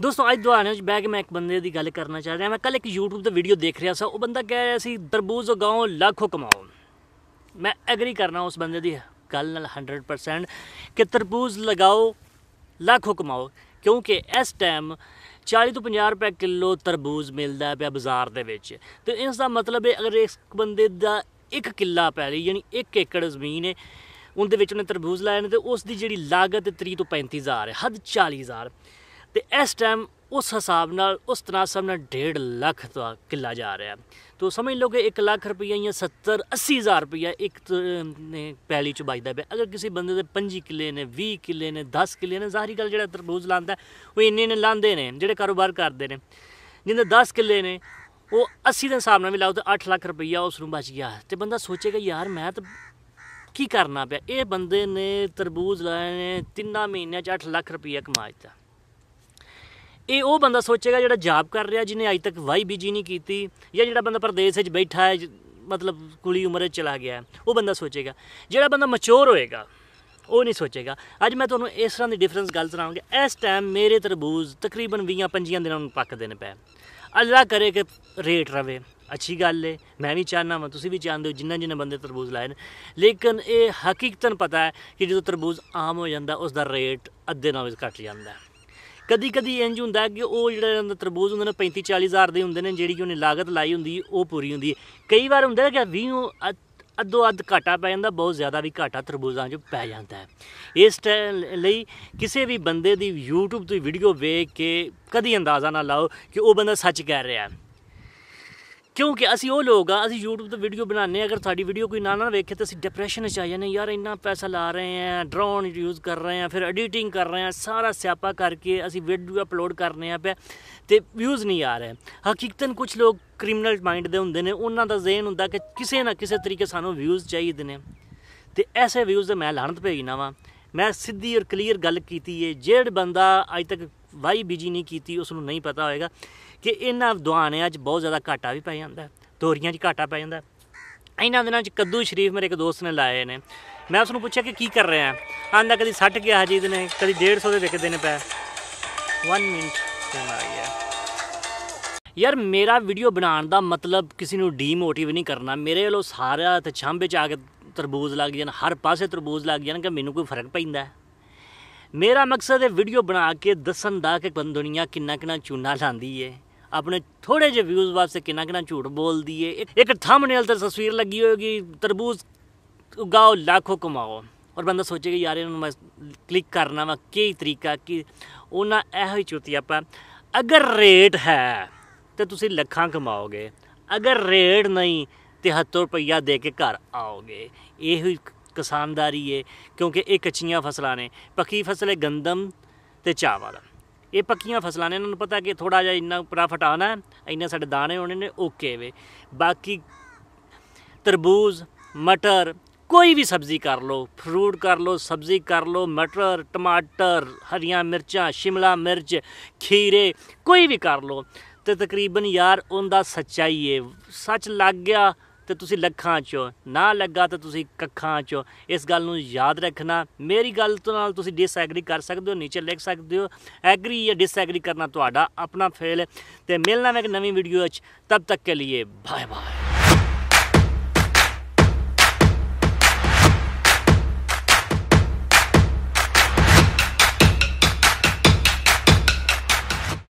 ਦੋਸਤੋ ਅੱਜ ਦੁਆਰੇ ਵਿੱਚ ਬੈਗ ਮੈਂ ਇੱਕ ਬੰਦੇ ਦੀ ਗੱਲ ਕਰਨਾ ਚਾਹ ਰਿਹਾ ਮੈਂ ਕੱਲ ਇੱਕ YouTube ਤੇ ਵੀਡੀਓ ਦੇਖ ਰਿਹਾ ਸੀ ਉਹ ਬੰਦਾ ਕਹਿ ਰਿਹਾ ਸੀ ਤਰਬੂਜ ਉਗਾਓ ਲੱਖੋ ਕਮਾਓ ਮੈਂ ਐਗਰੀ ਕਰਨਾ ਉਸ ਬੰਦੇ ਦੀ ਗੱਲ ਨਾਲ 100% ਕਿ ਤਰਬੂਜ ਲਗਾਓ ਲੱਖੋ ਕਮਾਓ ਕਿਉਂਕਿ ਇਸ ਟਾਈਮ 40 ਤੋਂ 50 ਰੁਪਏ ਕਿਲੋ ਤਰਬੂਜ ਮਿਲਦਾ ਪਿਆ ਬਾਜ਼ਾਰ ਦੇ ਵਿੱਚ ਤੇ ਇਸ ਦਾ ਮਤਲਬ ਹੈ ਅਗਰ ਇਸ ਬੰਦੇ ਦਾ ਇੱਕ ਕਿੱਲਾ ਪੈ ਲਈ ਯਾਨੀ 1 ਏਕੜ ਜ਼ਮੀਨ ਹੈ ਉਹਦੇ ਵਿੱਚ ਉਹਨੇ ਤਰਬੂਜ ਲਾਏ ਨੇ ਤੇ ਉਸ ਦੀ ਜਿਹੜੀ ਲਾਗਤ 30 ਤੋਂ 35000 ਹੈ ਹੱਦ 40000 ਤੇ ਇਸ ਟਾਈਮ ਉਸ ਹਿਸਾਬ ਨਾਲ ਉਸ ਤਰ੍ਹਾਂ ਨਾਲ 1.5 ਲੱਖ ਦਾ ਕਿੱਲਾ ਜਾ ਰਿਹਾ ਤੋ ਸਮਝ ਲਓ ਕਿ 1 ਲੱਖ ਰੁਪਈਆ ਜਾਂ 70 80000 ਰੁਪਈਆ ਇੱਕ ਪੈਲੀ ਚ ਵੱਜਦਾ ਪਿਆ ਅਗਰ ਕਿਸੇ ਬੰਦੇ ਦੇ 5 ਕਿੱਲੇ ਨੇ 20 ਕਿੱਲੇ ਨੇ 10 ਕਿੱਲੇ ਨੇ ਜ਼ਾਹਰੀ ਗੱਲ ਜਿਹੜਾ ਤਰਬੂਜ ਲਾਂਦਾ ਉਹ ਇੰਨੇ ਨੇ ਲਾਂਦੇ ਨੇ ਜਿਹੜੇ ਕਾਰੋਬਾਰ ਕਰਦੇ ਨੇ ਜਿੰਦੇ 10 ਕਿੱਲੇ ਨੇ ਉਹ 80 ਦੇ ਹਿਸਾਬ ਨਾਲ ਵੀ ਲਾਓ ਤਾਂ 8 ਲੱਖ ਰੁਪਈਆ ਉਸ ਨੂੰ ਬਚ ਗਿਆ ਤੇ ਬੰਦਾ ਸੋਚੇਗਾ ਯਾਰ ਮੈਂ ਤਾਂ ਕੀ ਕਰਨਾ ਪਿਆ ਇਹ ਬੰਦੇ ਨੇ ਤਰਬੂਜ ਲਾਏ ਨੇ 3 ਮਹੀਨਿਆਂ 'ਚ 8 ਲੱਖ ਰੁਪਈਆ ਕਮਾਇਆ ਇਹ ਉਹ ਬੰਦਾ ਸੋਚੇਗਾ ਜਿਹੜਾ ਜਾਬ ਕਰ ਰਿਹਾ ਜਿਹਨੇ ਅਜੇ ਤੱਕ ਵਾਈ ਬੀਜੀ ਨਹੀਂ ਕੀਤੀ ਜਾਂ ਜਿਹੜਾ ਬੰਦਾ ਪਰਦੇਸ ਵਿੱਚ ਬੈਠਾ ਹੈ ਮਤਲਬ ਕੁਲੀ ਉਮਰ ਵਿੱਚ ਚਲਾ ਗਿਆ ਉਹ ਬੰਦਾ ਸੋਚੇਗਾ ਜਿਹੜਾ ਬੰਦਾ ਮੈਚੋਰ ਹੋਏਗਾ ਉਹ ਨਹੀਂ ਸੋਚੇਗਾ ਅੱਜ ਮੈਂ ਤੁਹਾਨੂੰ ਇਸ ਤਰ੍ਹਾਂ ਦੀ ਡਿਫਰੈਂਸ ਗੱਲ ਸੁਣਾਉਂਗਾ ਇਸ ਟਾਈਮ ਮੇਰੇ ਤਰਬੂਜ਼ ਤਕਰੀਬਨ 20-25 ਦਿਨਾਂ ਨੂੰ ਪੱਕਦੇ ਨੇ ਪਏ ਅੱਲਾ ਕਰੇ ਕਿ ਰੇਟ ਰਵੇ ਅੱਛੀ ਗੱਲ ਏ ਮੈਂ ਵੀ ਚਾਹਨਾ ਵਾਂ ਤੁਸੀਂ ਵੀ ਚਾਹੁੰਦੇ ਹੋ ਜਿੰਨਾ ਜਿੰਨਾ ਬੰਦੇ ਤਰਬੂਜ਼ ਲਾਏ ਨੇ ਲੇਕਿਨ ਇਹ ਹਕੀਕਤਨ ਪਤਾ ਹੈ ਕਿ ਜਦੋਂ ਤਰਬੂਜ਼ ਆਮ ਹੋ ਜਾਂਦਾ ਉਸ ਦਾ ਰੇਟ ਅੱਧੇ ਨਾਲੋਂ ਘਟ ਜਾਂਦਾ ਹੈ ਕਦੀ ਕਦੀ ਇੰਜ ਹੁੰਦਾ ਕਿ ਉਹ ਜਿਹੜਾ ਇਹਨਾਂ ਦਾ ਤਰਬੂਜ ਹੁੰਦੇ ਨੇ 35 40 ਹਜ਼ਾਰ ਦੇ ਹੁੰਦੇ ਨੇ ਜਿਹੜੀ ਉਹਨੇ ਲਾਗਤ ਲਾਈ ਹੁੰਦੀ ਉਹ ਪੂਰੀ ਹੁੰਦੀ ਹੈ ਕਈ ਵਾਰ ਹੁੰਦਾ ਕਿ 20 ਅੱਧੋ ਅੱਧ ਘਾਟਾ ਪੈ ਜਾਂਦਾ ਬਹੁਤ ਜ਼ਿਆਦਾ ਵੀ ਘਾਟਾ ਤਰਬੂਜ਼ਾਂ 'ਚ ਪੈ ਜਾਂਦਾ ਹੈ ਇਸ ਲਈ ਕਿਸੇ ਵੀ ਬੰਦੇ ਦੀ YouTube ਤੋਂ ਵੀਡੀਓ ਵੇਖ ਕੇ ਕਦੀ ਅੰਦਾਜ਼ਾ ਨਾ ਲਾਓ ਕਿ ਉਹ ਬੰਦਾ ਸੱਚ ਕਹਿ ਰਿਹਾ ਹੈ ਕਿਉਂਕਿ ਅਸੀਂ ਉਹ ਲੋਕ ਆ ਅਸੀਂ YouTube ਤੇ ਵੀਡੀਓ ਬਣਾਉਂਦੇ ਆ ਅਗਰ ਸਾਡੀ ਵੀਡੀਓ ਕੋਈ ਨਾ ਨਾ ਵੇਖੇ ਤਾਂ ਅਸੀਂ ਡਿਪਰੈਸ਼ਨ ਚ ਆ ਜਾਂਦੇ ਯਾਰ ਇੰਨਾ ਪੈਸਾ ਲਾ ਰਹੇ ਆ ਡਰੋਨ ਯੂਜ਼ ਕਰ ਰਹੇ ਆ ਫਿਰ ਐਡੀਟਿੰਗ ਕਰ ਰਹੇ ਆ ਸਾਰਾ ਸਿਆਪਾ ਕਰਕੇ ਅਸੀਂ ਵੀਡੀਓ ਅਪਲੋਡ ਕਰਨੇ ਆ ਪਿਆ ਤੇ ਵਿਊਜ਼ ਨਹੀਂ ਆ ਰਹੇ ਹਕੀਕਤਨ ਕੁਝ ਲੋਕ ਕ੍ਰਿਮੀਨਲ ਮਾਈਂਡ ਦੇ ਹੁੰਦੇ ਨੇ ਉਹਨਾਂ ਦਾ ਜ਼ਿਹਨ ਹੁੰਦਾ ਕਿ ਕਿਸੇ ਨਾ ਕਿਸੇ ਤਰੀਕੇ ਸਾਨੂੰ ਵਿਊਜ਼ ਚਾਹੀਦੇ ਨੇ ਤੇ ਐਸੇ ਵਿਊਜ਼ ਦੇ ਮੈਂ ਲਾਣਤ ਭੇਜਣਾ ਵਾ ਮੈਂ ਸਿੱਧੀ ਔਰ ਕਲੀਅਰ ਗੱਲ ਕੀਤੀ ਏ ਜਿਹੜਾ ਬੰਦਾ ਅਜੇ ਤੱਕ ਵਾਈ ਬਿਜੀ ਨਹੀਂ ਕੀਤੀ ਉਸ ਨੂੰ ਨਹੀਂ ਪਤਾ ਹੋਏਗਾ ਕਿ ਇਹਨਾਂ ਦੁਆਨਿਆਂ 'ਚ ਬਹੁਤ ਜ਼ਿਆਦਾ ਘਾਟਾ ਵੀ ਪੈ ਜਾਂਦਾ ਤੋਰੀਆਂ 'ਚ ਘਾਟਾ ਪੈ ਜਾਂਦਾ ਇਹਨਾਂ ਦਿਨਾਂ 'ਚ ਕੱਦੂ ਸ਼ਰੀਫ ਮੇਰੇ ਇੱਕ ਦੋਸਤ ਨੇ ਲਾਏ ਨੇ ਮੈਂ ਉਸ ਨੂੰ ਪੁੱਛਿਆ ਕਿ ਕੀ ਕਰ ਰਹੇ ਆ ਆਂਦਾ ਕਦੀ 60 ਗਿਆ ਹਜੀਦ ਨੇ ਕਦੀ 150 ਦੇ ਵਿਕਦੇ ਨੇ ਪੈ 1 ਮਿੰਟ ਕੈਮਰਾ ਆ ਗਿਆ ਯਾਰ ਮੇਰਾ ਵੀਡੀਓ ਬਣਾਉਣ ਦਾ ਮਤਲਬ ਕਿਸੇ ਨੂੰ ਡੀਮੋਟਿਵ ਨਹੀਂ ਕਰਨਾ ਮੇਰੇ ਵੱਲੋਂ ਸਾਰਾ ਤੇ ਛਾਂਬੇ ਚ ਆ ਕੇ ਤਰਬੂਜ਼ ਲੱਗ ਜਾਣ ਹਰ ਪਾਸੇ ਤਰਬੂਜ਼ ਲੱਗ ਜਾਣ ਕਿ ਮੈਨੂੰ ਕੋਈ ਫਰਕ ਪੈਂਦਾ ਮੇਰਾ ਮਕਸਦ ਹੈ ਵੀਡੀਓ ਬਣਾ ਕੇ ਦੱਸਣ ਦਾ ਕਿ ਬੰਦ ਦੁਨੀਆ ਕਿੰਨਾ ਕਿੰਨਾ ਚੂਨਾ ਲਾਂਦੀ ਏ ਆਪਣੇ ਥੋੜੇ ਜਿਹੇ ਵਿਊਜ਼ ਵਾਸਤੇ ਕਿੰਨਾ ਕਿੰਨਾ ਝੂਠ ਬੋਲਦੀ ਏ ਇੱਕ ਥੰਬਨੇਲ ਤੇ ਤਸਵੀਰ ਲੱਗੀ ਹੋਏਗੀ ਤਰਬੂਜ਼ ਉਗਾਓ ਲੱਖੋ ਕਮਾਓ ਔਰ ਬੰਦਾ ਸੋਚੇਗਾ ਯਾਰ ਇਹਨੂੰ ਮੈਂ ਕਲਿੱਕ ਕਰਨਾ ਵਾ ਕੀ ਤਰੀਕਾ ਕਿ ਉਹਨਾਂ ਇਹੋ ਹੀ ਚੁੱਤੀ ਆਪਾਂ ਅਗਰ ਰੇਟ ਹੈ ਤੇ ਤੁਸੀਂ ਲੱਖਾਂ ਕਮਾਓਗੇ ਅਗਰ ਰੇਟ ਨਹੀਂ 73 ਰੁਪਈਆ ਦੇ ਕੇ ਘਰ ਆਓਗੇ ਇਹੋ ਹੀ ਕਿਸਾਨਦਾਰੀ ਏ ਕਿਉਂਕਿ ਇਹ ਕੱਚੀਆਂ ਫਸਲਾਂ ਨੇ ਪੱਕੀ ਫਸਲ ਹੈ ਗੰਦਮ ਤੇ ਚਾਵਲ ਇਹ ਪੱਕੀਆਂ ਫਸਲਾਂ ਨੇ ਇਹਨਾਂ ਨੂੰ ਪਤਾ ਕਿ ਥੋੜਾ ਜਿਹਾ ਇੰਨਾ ਪ੍ਰੋਫਿਟ ਆਣਾ ਇੰਨਾ ਸਾਡੇ ਦਾਣੇ ਹੋਣੇ ਨੇ ਓਕੇ ਵੇ ਬਾਕੀ ਤਰਬੂਜ਼ ਮਟਰ ਕੋਈ ਵੀ ਸਬਜ਼ੀ ਕਰ ਲੋ ਫਰੂਟ ਕਰ ਲੋ ਸਬਜ਼ੀ ਕਰ ਲੋ ਮਟਰ ਟਮਾਟਰ ਹਰੀਆਂ ਮਿਰਚਾਂ ਸ਼ਿਮਲਾ ਮਿਰਚ ਖੀਰੇ ਕੋਈ ਵੀ ਕਰ ਲੋ ਤੇ ਤਕਰੀਬਨ ਯਾਰ ਉਹਦਾ ਸੱਚਾਈ ਏ ਸੱਚ ਲੱਗ ਗਿਆ ਤੇ ਤੁਸੀਂ ਲੱਖਾਂ 'ਚ ਨਾ ਲੱਗਾ ਤਾਂ ਤੁਸੀਂ ਕੱਖਾਂ 'ਚ ਇਸ ਗੱਲ ਨੂੰ ਯਾਦ ਰੱਖਣਾ ਮੇਰੀ ਗੱਲ ਤੋਂ ਨਾਲ ਤੁਸੀਂ ਡਿਸਐਗਰੀ ਕਰ ਸਕਦੇ ਹੋ ਨੀਚੇ ਲਿਖ ਸਕਦੇ ਹੋ ਐਗਰੀ ਜਾਂ ਡਿਸਐਗਰੀ ਕਰਨਾ ਤੁਹਾਡਾ ਆਪਣਾ ਫੇਲ ਤੇ ਮਿਲਣਾ ਮੈਂ ਇੱਕ ਨਵੀਂ ਵੀਡੀਓ 'ਚ ਤਦ ਤੱਕ ਕੇ ਲਈ ਬਾਏ ਬਾਏ